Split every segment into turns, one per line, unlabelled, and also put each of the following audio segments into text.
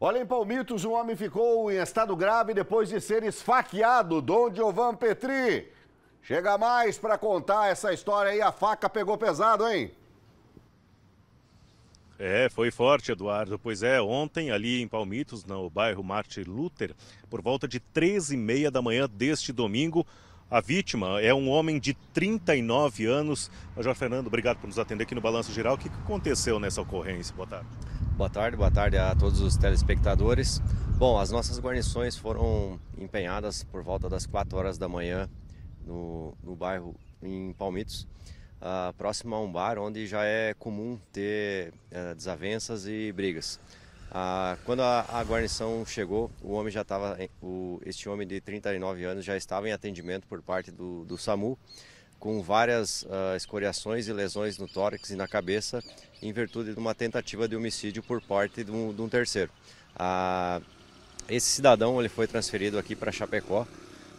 Olha, em Palmitos, um homem ficou em estado grave depois de ser esfaqueado. Dom Giovan Petri. Chega mais para contar essa história aí. A faca pegou pesado, hein?
É, foi forte, Eduardo. Pois é, ontem ali em Palmitos, no bairro Martin Luther, por volta de 13h30 da manhã deste domingo, a vítima é um homem de 39 anos. Major Fernando, obrigado por nos
atender aqui no Balanço Geral. O que aconteceu nessa ocorrência? Boa tarde. Boa tarde, boa tarde a todos os telespectadores. Bom, as nossas guarnições foram empenhadas por volta das 4 horas da manhã no, no bairro em Palmitos, uh, próximo a um bar onde já é comum ter uh, desavenças e brigas. Uh, quando a, a, guarnição chegou, o homem já estava, eh, este homem de 39 anos já estava em atendimento por parte do, do SAMU com várias uh, escoriações e lesões no tórax e na cabeça, em virtude de uma tentativa de homicídio por parte de um, de um terceiro. Uh, esse cidadão ele foi transferido aqui para Chapecó,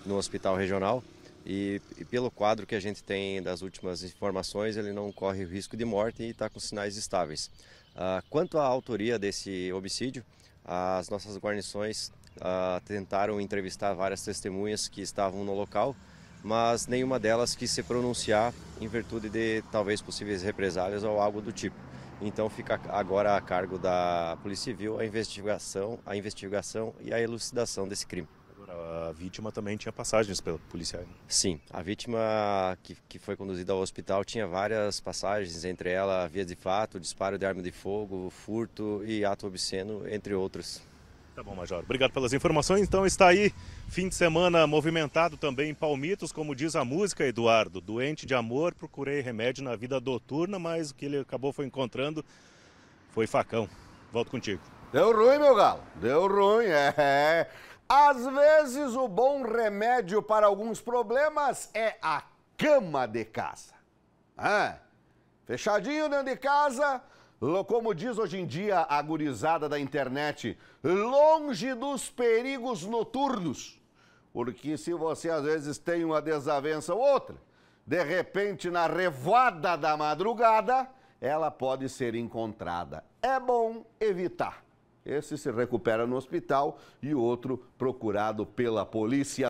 no hospital regional, e, e, pelo quadro que a gente tem das últimas informações, ele não corre risco de morte e está com sinais estáveis. Uh, quanto à autoria desse homicídio, as nossas guarnições tentaram entrevistar várias testemunhas que estavam no local mas nenhuma delas quis se pronunciar em virtude de talvez possíveis represálias ou algo do tipo. Então fica agora a cargo da Polícia Civil a investigação, a investigação e a elucidação desse crime. Agora, a vítima também tinha passagens pela policial. Né? Sim, a vítima que, que foi conduzida ao hospital tinha várias passagens, entre ela via de fato, disparo de arma de fogo, furto e ato obsceno, entre outros. Tá bom, Major. Obrigado pelas
informações. Então está aí fim de semana movimentado também em Palmitos, como diz a música, Eduardo. Doente de amor, procurei remédio na vida noturna, mas o que ele acabou foi encontrando foi facão. Volto contigo. Deu ruim, meu
galo. Deu ruim, é. Às vezes o bom remédio para alguns problemas é a cama de casa. É. fechadinho dentro de casa, como diz hoje em dia a gurizada da internet, longe dos perigos noturnos. Porque se você às vezes tem uma desavença ou outra, de repente na revoada da madrugada, ela pode ser encontrada. É bom evitar. Esse se recupera no hospital e o outro procurado pela polícia.